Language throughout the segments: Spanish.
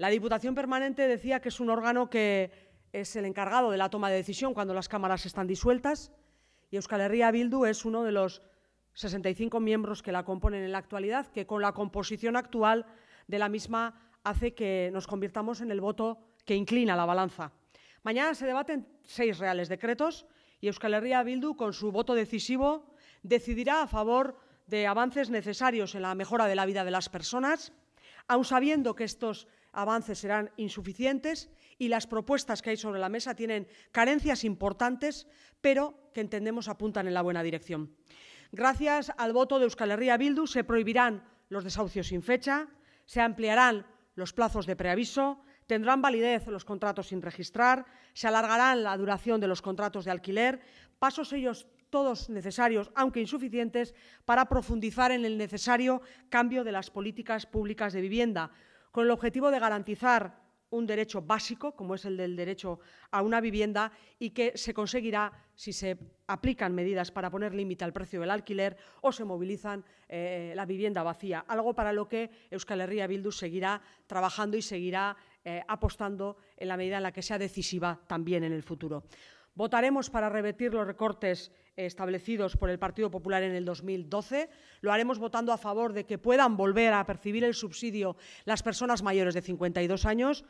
La Diputación Permanente decía que es un órgano que es el encargado de la toma de decisión cuando las cámaras están disueltas y Euskal Herria Bildu es uno de los 65 miembros que la componen en la actualidad, que con la composición actual de la misma hace que nos convirtamos en el voto que inclina la balanza. Mañana se debaten seis reales decretos y Euskal Herria Bildu, con su voto decisivo, decidirá a favor de avances necesarios en la mejora de la vida de las personas, aun sabiendo que estos avances serán insuficientes y las propuestas que hay sobre la mesa tienen carencias importantes, pero que entendemos apuntan en la buena dirección. Gracias al voto de Euskal Herria Bildu se prohibirán los desahucios sin fecha, se ampliarán los plazos de preaviso, tendrán validez los contratos sin registrar, se alargarán la duración de los contratos de alquiler, pasos ellos todos necesarios, aunque insuficientes, para profundizar en el necesario cambio de las políticas públicas de vivienda, con el objetivo de garantizar un derecho básico, como es el del derecho a una vivienda, y que se conseguirá si se aplican medidas para poner límite al precio del alquiler o se movilizan eh, la vivienda vacía, algo para lo que Euskal Herria Bildu seguirá trabajando y seguirá eh, apostando en la medida en la que sea decisiva también en el futuro. Votaremos para revertir los recortes establecidos por el Partido Popular en el 2012. Lo haremos votando a favor de que puedan volver a percibir el subsidio las personas mayores de 52 años.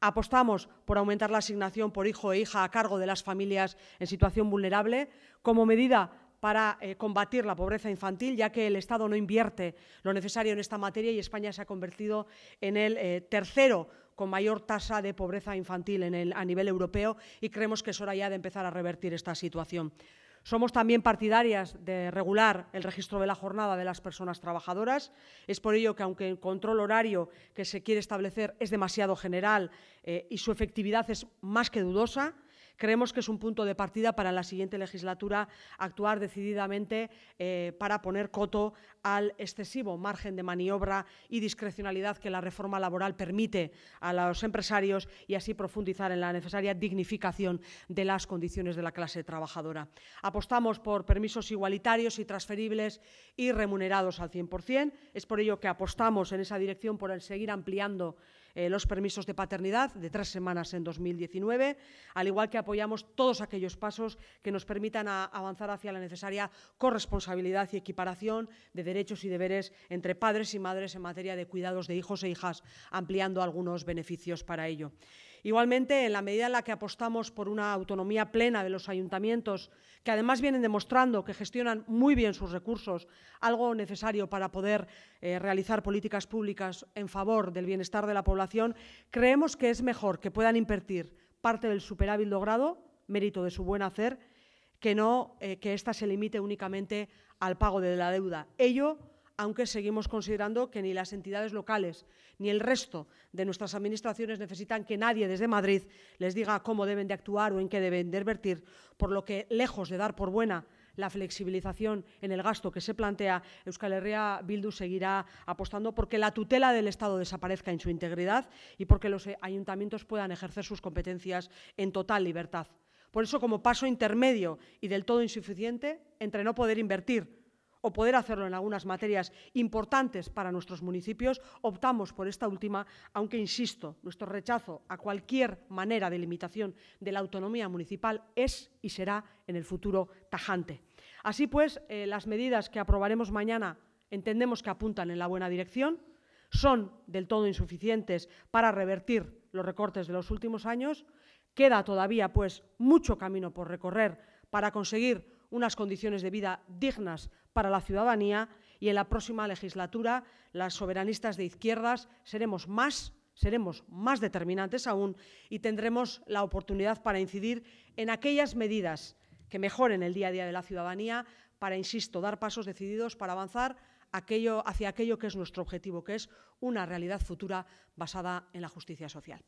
Apostamos por aumentar la asignación por hijo e hija a cargo de las familias en situación vulnerable como medida para eh, combatir la pobreza infantil, ya que el Estado no invierte lo necesario en esta materia y España se ha convertido en el eh, tercero con mayor tasa de pobreza infantil a nivel europeo y creemos que es hora ya de empezar a revertir esta situación. Somos también partidarias de regular el registro de la jornada de las personas trabajadoras. Es por ello que, aunque el control horario que se quiere establecer es demasiado general eh, y su efectividad es más que dudosa, Creemos que es un punto de partida para la siguiente legislatura actuar decididamente eh, para poner coto al excesivo margen de maniobra y discrecionalidad que la reforma laboral permite a los empresarios y así profundizar en la necesaria dignificación de las condiciones de la clase trabajadora. Apostamos por permisos igualitarios y transferibles y remunerados al 100%. Es por ello que apostamos en esa dirección por el seguir ampliando eh, los permisos de paternidad de tres semanas en 2019, al igual que apoyamos todos aquellos pasos que nos permitan avanzar hacia la necesaria corresponsabilidad y equiparación de derechos y deberes entre padres y madres en materia de cuidados de hijos e hijas, ampliando algunos beneficios para ello. Igualmente, en la medida en la que apostamos por una autonomía plena de los ayuntamientos, que además vienen demostrando que gestionan muy bien sus recursos, algo necesario para poder eh, realizar políticas públicas en favor del bienestar de la población, creemos que es mejor que puedan invertir parte del superávit logrado, mérito de su buen hacer, que no eh, que ésta se limite únicamente al pago de la deuda. Ello aunque seguimos considerando que ni las entidades locales ni el resto de nuestras administraciones necesitan que nadie desde Madrid les diga cómo deben de actuar o en qué deben de invertir, por lo que, lejos de dar por buena la flexibilización en el gasto que se plantea, Euskal Herria Bildu seguirá apostando porque la tutela del Estado desaparezca en su integridad y porque los ayuntamientos puedan ejercer sus competencias en total libertad. Por eso, como paso intermedio y del todo insuficiente entre no poder invertir o poder hacerlo en algunas materias importantes para nuestros municipios, optamos por esta última, aunque, insisto, nuestro rechazo a cualquier manera de limitación de la autonomía municipal es y será en el futuro tajante. Así pues, eh, las medidas que aprobaremos mañana entendemos que apuntan en la buena dirección, son del todo insuficientes para revertir los recortes de los últimos años. Queda todavía, pues, mucho camino por recorrer para conseguir unas condiciones de vida dignas para la ciudadanía y en la próxima legislatura las soberanistas de izquierdas seremos más seremos más determinantes aún y tendremos la oportunidad para incidir en aquellas medidas que mejoren el día a día de la ciudadanía para, insisto, dar pasos decididos para avanzar aquello, hacia aquello que es nuestro objetivo, que es una realidad futura basada en la justicia social.